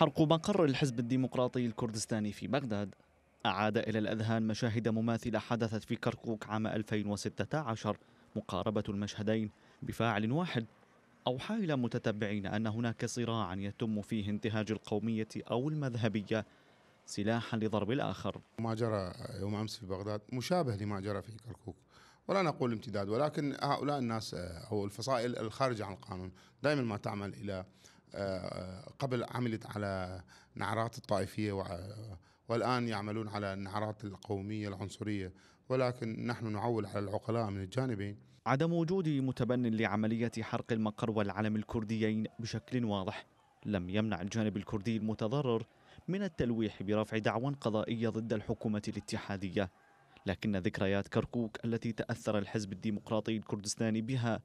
حرق مقر الحزب الديمقراطي الكردستاني في بغداد أعاد إلى الأذهان مشاهد مماثلة حدثت في كركوك عام 2016 مقاربة المشهدين بفاعل واحد أوحى إلى متتبعين أن هناك صراعا يتم فيه انتهاج القومية أو المذهبية سلاحا لضرب الآخر ما جرى يوم أمس في بغداد مشابه لما جرى في كركوك ولا نقول امتداد ولكن هؤلاء الناس أو الفصائل الخارجة عن القانون دائما ما تعمل إلى آه، قبل عملت على نعرات الطائفية والآن يعملون على النعرات القومية العنصرية ولكن نحن نعول على العقلاء من الجانبين عدم وجود متبن لعملية حرق المقر والعلم الكرديين بشكل واضح لم يمنع الجانب الكردي المتضرر من التلويح برفع دعوى قضائية ضد الحكومة الاتحادية لكن ذكريات كركوك التي تأثر الحزب الديمقراطي الكردستاني بها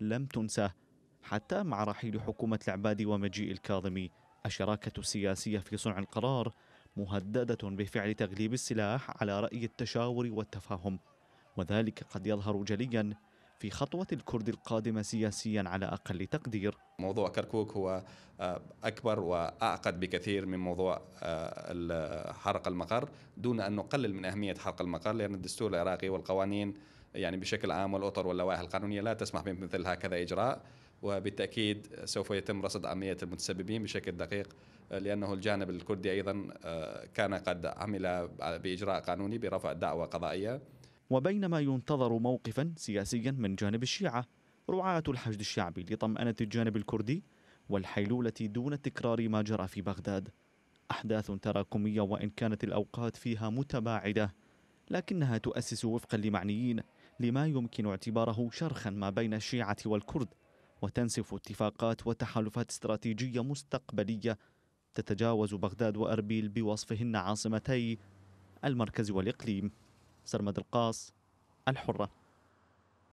لم تنسى حتى مع رحيل حكومة العبادي ومجيء الكاظمي الشراكة السياسية في صنع القرار مهددة بفعل تغليب السلاح على رأي التشاور والتفاهم وذلك قد يظهر جليا في خطوة الكرد القادمة سياسيا على أقل تقدير موضوع كركوك هو آه، أكبر وأعقد بكثير من موضوع آه، حرق المقر دون أن نقلل من أهمية حرق المقر لأن الدستور العراقي والقوانين يعني بشكل عام والأطر واللوائح القانونية لا تسمح بمثل هكذا إجراء وبالتاكيد سوف يتم رصد عمليه المتسببين بشكل دقيق آه، لانه الجانب الكردي ايضا آه، كان قد عمل باجراء قانوني برفع دعوى قضائيه وبينما ينتظر موقفا سياسيا من جانب الشيعه رعاه الحشد الشعبي لطمانه الجانب الكردي والحيلوله دون تكرار ما جرى في بغداد احداث تراكميه وان كانت الاوقات فيها متباعده لكنها تؤسس وفقا لمعنيين لما يمكن اعتباره شرخا ما بين الشيعه والكرد وتنسف اتفاقات وتحالفات استراتيجية مستقبلية تتجاوز بغداد وأربيل بوصفهن عاصمتي المركز والإقليم سرمد القاص الحره